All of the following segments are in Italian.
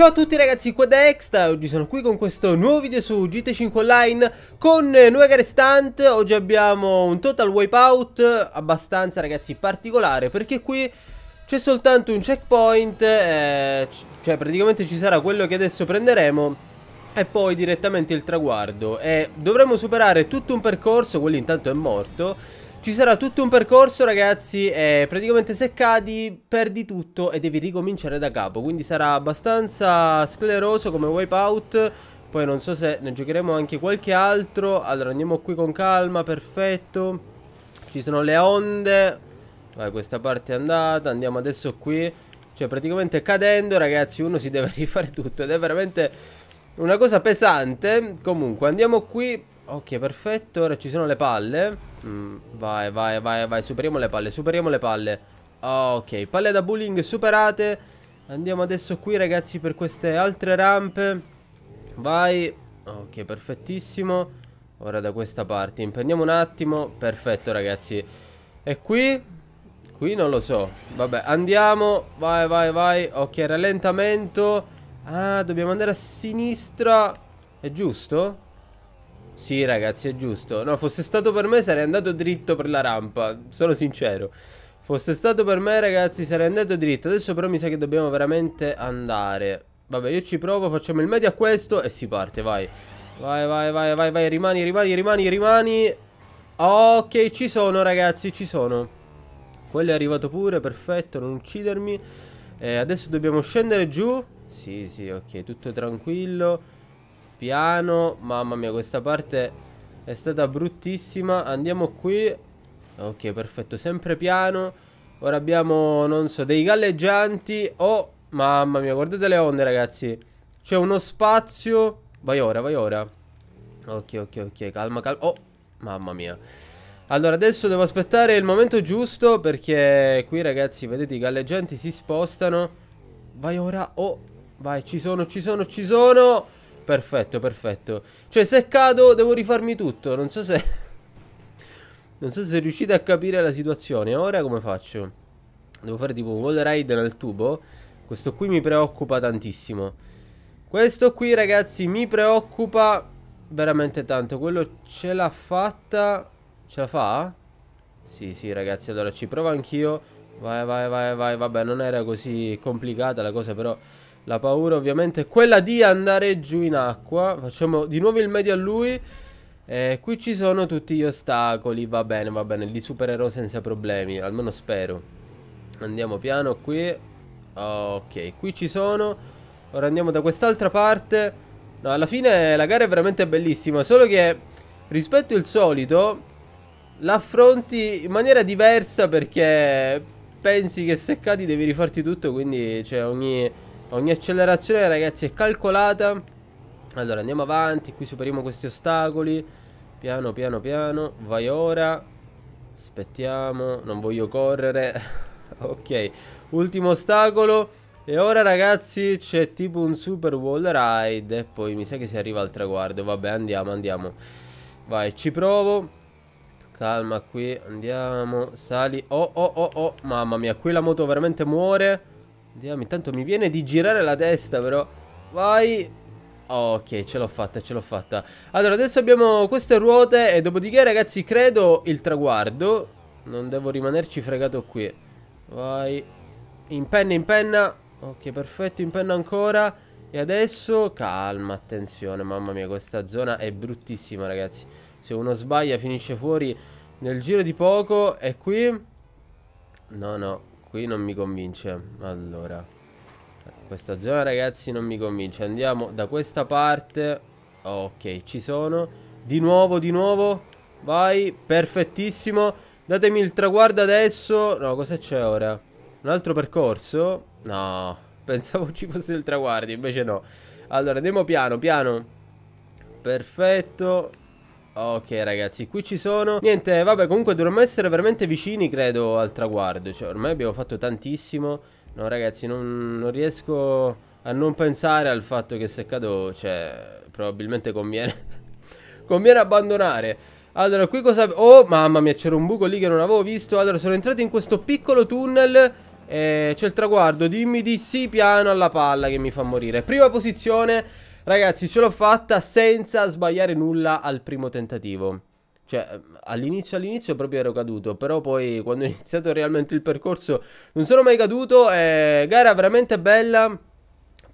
Ciao a tutti ragazzi, qua da Extra, oggi sono qui con questo nuovo video su GT5 Online con nuove gare stunt, oggi abbiamo un total wipeout abbastanza ragazzi particolare perché qui c'è soltanto un checkpoint, eh, cioè praticamente ci sarà quello che adesso prenderemo e poi direttamente il traguardo e dovremo superare tutto un percorso, quello intanto è morto ci sarà tutto un percorso ragazzi e praticamente se cadi perdi tutto e devi ricominciare da capo Quindi sarà abbastanza scleroso come wipeout Poi non so se ne giocheremo anche qualche altro Allora andiamo qui con calma, perfetto Ci sono le onde Vai questa parte è andata, andiamo adesso qui Cioè praticamente cadendo ragazzi uno si deve rifare tutto Ed è veramente una cosa pesante Comunque andiamo qui Ok, perfetto. Ora ci sono le palle. Mm, vai, vai, vai, vai. Superiamo le palle, superiamo le palle. Ok, palle da bullying superate. Andiamo adesso qui, ragazzi, per queste altre rampe. Vai. Ok, perfettissimo. Ora da questa parte. Impegniamo un attimo. Perfetto, ragazzi. E qui? Qui non lo so. Vabbè, andiamo. Vai, vai, vai. Ok, rallentamento. Ah, dobbiamo andare a sinistra. È giusto? Sì ragazzi è giusto No fosse stato per me sarei andato dritto per la rampa Sono sincero Fosse stato per me ragazzi sarei andato dritto Adesso però mi sa che dobbiamo veramente andare Vabbè io ci provo facciamo il medio a questo E si parte vai Vai vai vai vai vai rimani rimani rimani rimani Ok ci sono ragazzi ci sono Quello è arrivato pure perfetto non uccidermi eh, Adesso dobbiamo scendere giù Sì sì ok tutto tranquillo Piano. Mamma mia, questa parte è stata bruttissima. Andiamo qui. Ok, perfetto. Sempre piano. Ora abbiamo, non so, dei galleggianti. Oh, mamma mia, guardate le onde, ragazzi. C'è uno spazio. Vai ora, vai ora. Ok, ok, ok. Calma, calma. Oh, mamma mia. Allora adesso devo aspettare il momento giusto perché qui ragazzi vedete i galleggianti si spostano Vai ora, oh vai ci sono ci sono ci sono Perfetto, perfetto. Cioè, se cado, devo rifarmi tutto. Non so se... non so se riuscite a capire la situazione. Ora come faccio? Devo fare tipo un wall ride nel tubo. Questo qui mi preoccupa tantissimo. Questo qui, ragazzi, mi preoccupa veramente tanto. Quello ce l'ha fatta... Ce la fa? Sì, sì, ragazzi, allora ci provo anch'io. Vai, vai, vai, vai. Vabbè, non era così complicata la cosa, però... La paura ovviamente è quella di andare giù in acqua. Facciamo di nuovo il medio a lui. Eh, qui ci sono tutti gli ostacoli, va bene, va bene, li supererò senza problemi, almeno spero. Andiamo piano qui. Ok, qui ci sono. Ora andiamo da quest'altra parte. No, alla fine la gara è veramente bellissima, solo che rispetto al solito l'affronti in maniera diversa perché pensi che se cadi devi rifarti tutto, quindi cioè ogni Ogni accelerazione ragazzi è calcolata Allora andiamo avanti Qui superiamo questi ostacoli Piano piano piano Vai ora Aspettiamo Non voglio correre Ok Ultimo ostacolo E ora ragazzi c'è tipo un super wall ride E poi mi sa che si arriva al traguardo Vabbè andiamo andiamo Vai ci provo Calma qui Andiamo Sali Oh oh oh oh Mamma mia qui la moto veramente muore Andiamo, intanto mi viene di girare la testa però Vai Ok, ce l'ho fatta, ce l'ho fatta Allora, adesso abbiamo queste ruote E dopodiché ragazzi, credo il traguardo Non devo rimanerci fregato qui Vai In penna, in penna Ok, perfetto, in penna ancora E adesso, calma, attenzione Mamma mia, questa zona è bruttissima ragazzi Se uno sbaglia finisce fuori Nel giro di poco E qui No, no Qui non mi convince Allora Questa zona ragazzi non mi convince Andiamo da questa parte Ok ci sono Di nuovo di nuovo Vai perfettissimo Datemi il traguardo adesso No cosa c'è ora? Un altro percorso? No Pensavo ci fosse il traguardo invece no Allora andiamo piano piano Perfetto Ok ragazzi qui ci sono Niente vabbè comunque dovremmo essere veramente vicini credo al traguardo Cioè ormai abbiamo fatto tantissimo No ragazzi non, non riesco a non pensare al fatto che se cado Cioè probabilmente conviene Conviene abbandonare Allora qui cosa Oh mamma mia c'era un buco lì che non avevo visto Allora sono entrato in questo piccolo tunnel E eh, c'è il traguardo Dimmi di sì piano alla palla che mi fa morire Prima posizione Ragazzi, ce l'ho fatta senza sbagliare nulla al primo tentativo. Cioè, ehm, all'inizio, all'inizio proprio ero caduto, però poi quando ho iniziato realmente il percorso non sono mai caduto. Eh, gara veramente bella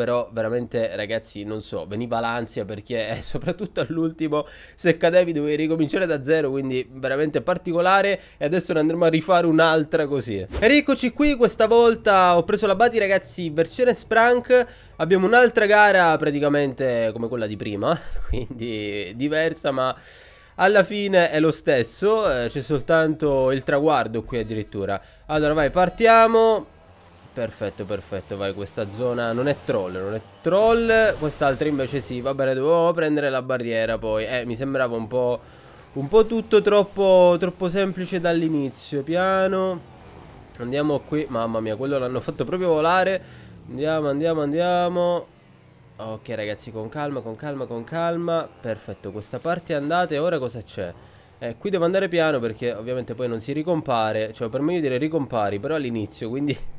però veramente ragazzi non so, veniva l'ansia perché eh, soprattutto all'ultimo se cadevi dovevi ricominciare da zero, quindi veramente particolare e adesso ne andremo a rifare un'altra così. E eccoci qui, questa volta ho preso la Bati ragazzi, versione Sprank, abbiamo un'altra gara praticamente come quella di prima, quindi diversa ma alla fine è lo stesso, eh, c'è soltanto il traguardo qui addirittura. Allora vai, partiamo. Perfetto, perfetto, vai, questa zona non è troll, non è troll, quest'altra invece sì, va bene, dovevo prendere la barriera poi, eh, mi sembrava un po', un po tutto troppo, troppo semplice dall'inizio, piano, andiamo qui, mamma mia, quello l'hanno fatto proprio volare, andiamo, andiamo, andiamo, ok ragazzi, con calma, con calma, con calma, perfetto, questa parte è andata e ora cosa c'è? Eh, qui devo andare piano perché ovviamente poi non si ricompare, cioè per meglio dire ricompari, però all'inizio, quindi...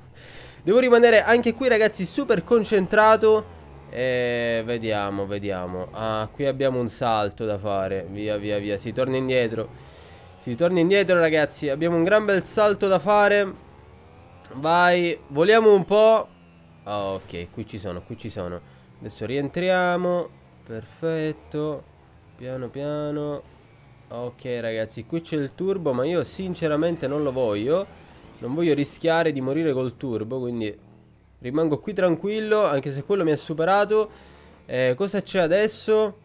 Devo rimanere anche qui ragazzi super concentrato e vediamo, vediamo Ah, qui abbiamo un salto da fare Via, via, via, si torna indietro Si torna indietro ragazzi Abbiamo un gran bel salto da fare Vai, voliamo un po' oh, ok, qui ci sono, qui ci sono Adesso rientriamo Perfetto Piano piano Ok ragazzi, qui c'è il turbo Ma io sinceramente non lo voglio non voglio rischiare di morire col turbo, quindi rimango qui tranquillo, anche se quello mi ha superato. Eh, cosa c'è adesso?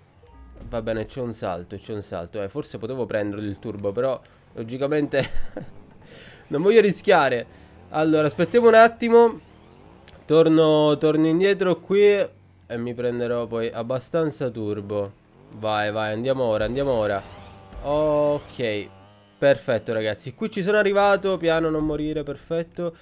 Va bene, c'è un salto, c'è un salto. Eh, forse potevo prendere il turbo, però logicamente non voglio rischiare. Allora, aspettiamo un attimo. Torno, torno indietro qui e mi prenderò poi abbastanza turbo. Vai, vai, andiamo ora, andiamo ora. Ok, Perfetto ragazzi, qui ci sono arrivato, piano non morire, perfetto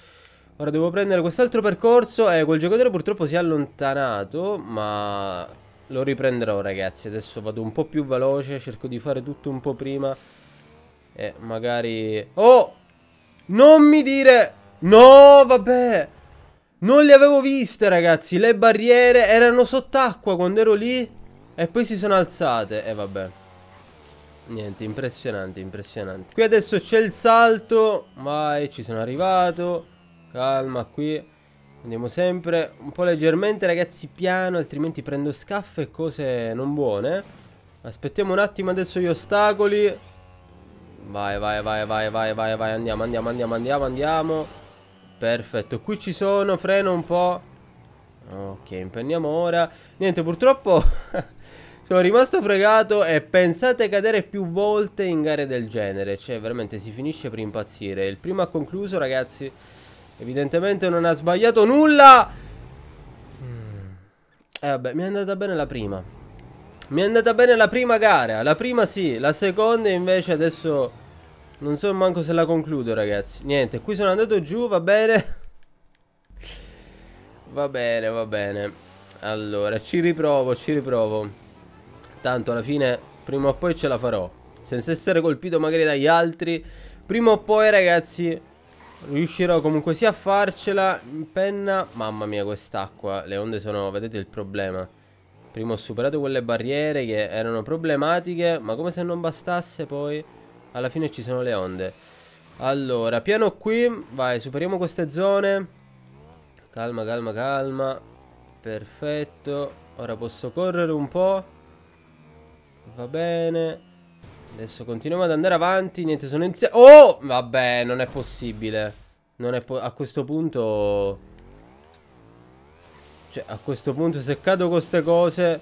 Ora devo prendere quest'altro percorso Eh, quel giocatore purtroppo si è allontanato Ma lo riprenderò ragazzi Adesso vado un po' più veloce Cerco di fare tutto un po' prima E eh, magari... Oh! Non mi dire... No, vabbè Non le avevo viste ragazzi Le barriere erano sott'acqua quando ero lì E poi si sono alzate E eh, vabbè Niente, impressionante, impressionante. Qui adesso c'è il salto. Vai, ci sono arrivato. Calma qui. Andiamo sempre un po' leggermente, ragazzi, piano, altrimenti prendo scaffe e cose non buone. Aspettiamo un attimo adesso gli ostacoli. Vai, vai, vai, vai, vai, vai, vai. Andiamo, andiamo, andiamo, andiamo, andiamo. Perfetto, qui ci sono, freno un po'. Ok, impenniamo ora. Niente, purtroppo... Sono rimasto fregato e pensate cadere più volte in gare del genere. Cioè, veramente si finisce per impazzire. Il primo ha concluso, ragazzi. Evidentemente non ha sbagliato nulla. E mm. eh, vabbè, mi è andata bene la prima. Mi è andata bene la prima gara. La prima sì, la seconda invece adesso... Non so manco se la concludo, ragazzi. Niente, qui sono andato giù, va bene. va bene, va bene. Allora, ci riprovo, ci riprovo. Tanto alla fine prima o poi ce la farò Senza essere colpito magari dagli altri Prima o poi ragazzi Riuscirò comunque sia a farcela In penna Mamma mia quest'acqua Le onde sono vedete il problema Prima ho superato quelle barriere che erano problematiche Ma come se non bastasse poi Alla fine ci sono le onde Allora piano qui Vai superiamo queste zone Calma calma calma Perfetto Ora posso correre un po' Va bene Adesso continuiamo ad andare avanti Niente sono insieme Oh vabbè non è possibile Non è po A questo punto Cioè a questo punto se cado con queste cose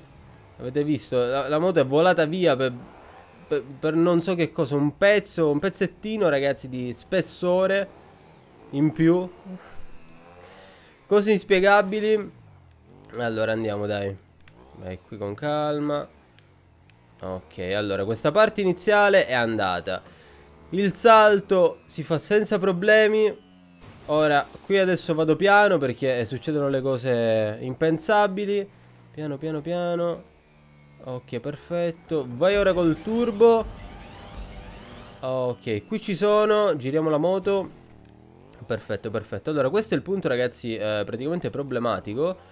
Avete visto la, la, moto è volata via per, per, per non so che cosa Un pezzo Un pezzettino ragazzi di spessore In più Cose inspiegabili Allora andiamo dai Vai qui con calma Ok, allora questa parte iniziale è andata. Il salto si fa senza problemi. Ora, qui adesso vado piano perché eh, succedono le cose impensabili. Piano, piano, piano. Ok, perfetto. Vai ora col turbo. Ok, qui ci sono. Giriamo la moto. Perfetto, perfetto. Allora, questo è il punto, ragazzi, eh, praticamente problematico.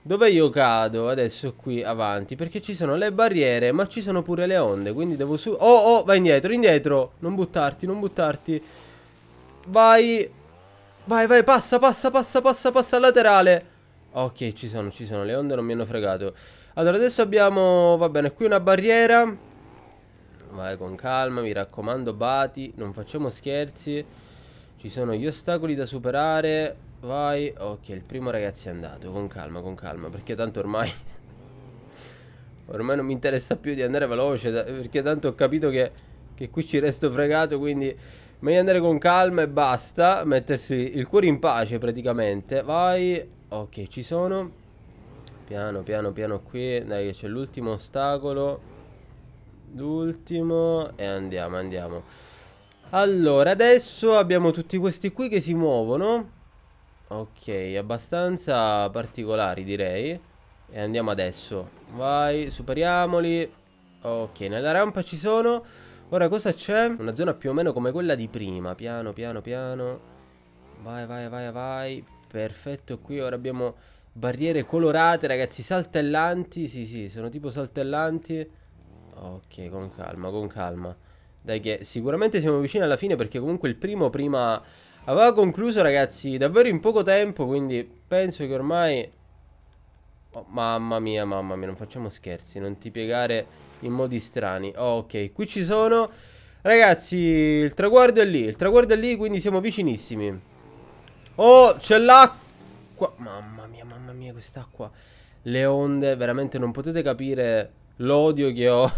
Dove io cado adesso qui avanti? Perché ci sono le barriere ma ci sono pure le onde Quindi devo su... Oh oh vai indietro indietro Non buttarti non buttarti Vai Vai vai passa passa passa passa passa al laterale Ok ci sono ci sono le onde non mi hanno fregato Allora adesso abbiamo va bene qui una barriera Vai con calma mi raccomando bati Non facciamo scherzi Ci sono gli ostacoli da superare Vai, ok, il primo ragazzo è andato, con calma, con calma, perché tanto ormai... ormai non mi interessa più di andare veloce, perché tanto ho capito che, che qui ci resto fregato, quindi... Meglio andare con calma e basta, mettersi il cuore in pace praticamente. Vai, ok, ci sono. Piano, piano, piano qui, dai che c'è l'ultimo ostacolo. L'ultimo e andiamo, andiamo. Allora, adesso abbiamo tutti questi qui che si muovono. Ok, abbastanza particolari direi E andiamo adesso Vai, superiamoli Ok, nella rampa ci sono Ora cosa c'è? Una zona più o meno come quella di prima Piano, piano, piano Vai, vai, vai, vai Perfetto, qui ora abbiamo barriere colorate ragazzi Saltellanti, sì sì, sono tipo saltellanti Ok, con calma, con calma Dai che sicuramente siamo vicini alla fine perché comunque il primo prima Aveva concluso ragazzi davvero in poco tempo Quindi penso che ormai oh, Mamma mia mamma mia Non facciamo scherzi Non ti piegare in modi strani oh, Ok qui ci sono Ragazzi il traguardo è lì Il traguardo è lì quindi siamo vicinissimi Oh c'è l'acqua Mamma mia mamma mia quest'acqua Le onde veramente non potete capire L'odio che ho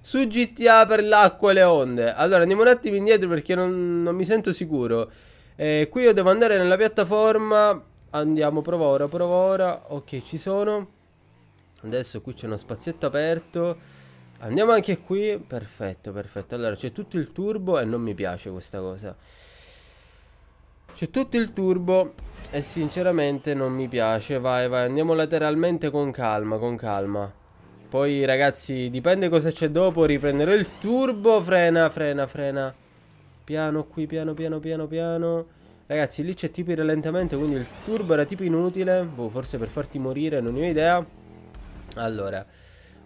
su GTA per l'acqua e le onde. Allora andiamo un attimo indietro perché non, non mi sento sicuro. Eh, qui io devo andare nella piattaforma. Andiamo, prova ora, prova ora. Ok, ci sono. Adesso qui c'è uno spazietto aperto. Andiamo anche qui. Perfetto, perfetto. Allora c'è tutto il turbo e non mi piace questa cosa. C'è tutto il turbo e sinceramente non mi piace. Vai, vai, andiamo lateralmente con calma, con calma. Poi ragazzi dipende cosa c'è dopo Riprenderò il turbo Frena frena frena Piano qui piano piano piano piano Ragazzi lì c'è tipo il rallentamento Quindi il turbo era tipo inutile boh, Forse per farti morire non ne ho idea Allora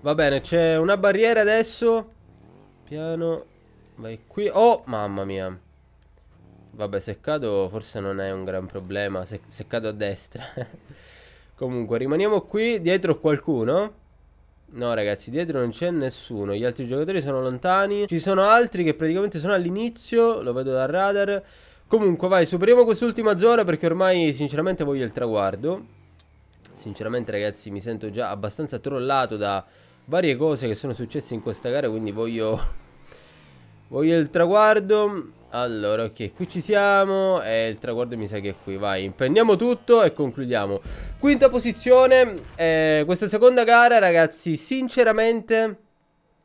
Va bene c'è una barriera adesso Piano Vai qui Oh mamma mia Vabbè se cado forse non è un gran problema Se, se cado a destra Comunque rimaniamo qui Dietro qualcuno No ragazzi dietro non c'è nessuno Gli altri giocatori sono lontani Ci sono altri che praticamente sono all'inizio Lo vedo dal radar Comunque vai superiamo quest'ultima zona Perché ormai sinceramente voglio il traguardo Sinceramente ragazzi mi sento già abbastanza trollato da varie cose che sono successe in questa gara Quindi voglio Voglio il traguardo. Allora, ok, qui ci siamo. E eh, il traguardo mi sa che è qui. Vai, prendiamo tutto e concludiamo. Quinta posizione. Eh, questa seconda gara, ragazzi, sinceramente...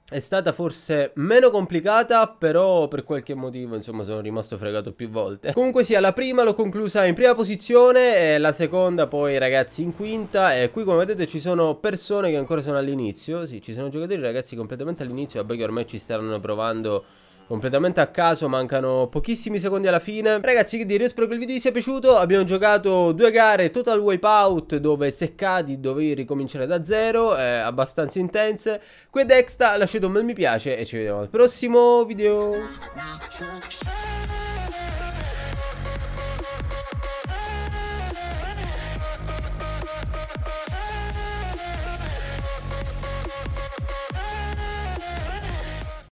È stata forse meno complicata, però per qualche motivo, insomma, sono rimasto fregato più volte. Comunque sia, la prima l'ho conclusa in prima posizione e la seconda poi, ragazzi, in quinta. E qui, come vedete, ci sono persone che ancora sono all'inizio. Sì, ci sono giocatori, ragazzi, completamente all'inizio. Vabbè che ormai ci stanno provando completamente a caso, mancano pochissimi secondi alla fine. Ragazzi che dire, io spero che il video vi sia piaciuto, abbiamo giocato due gare total wipeout dove se cadi dovevi ricominciare da zero, eh, abbastanza intense. Qui Dexta lasciate un bel mi piace e ci vediamo al prossimo video.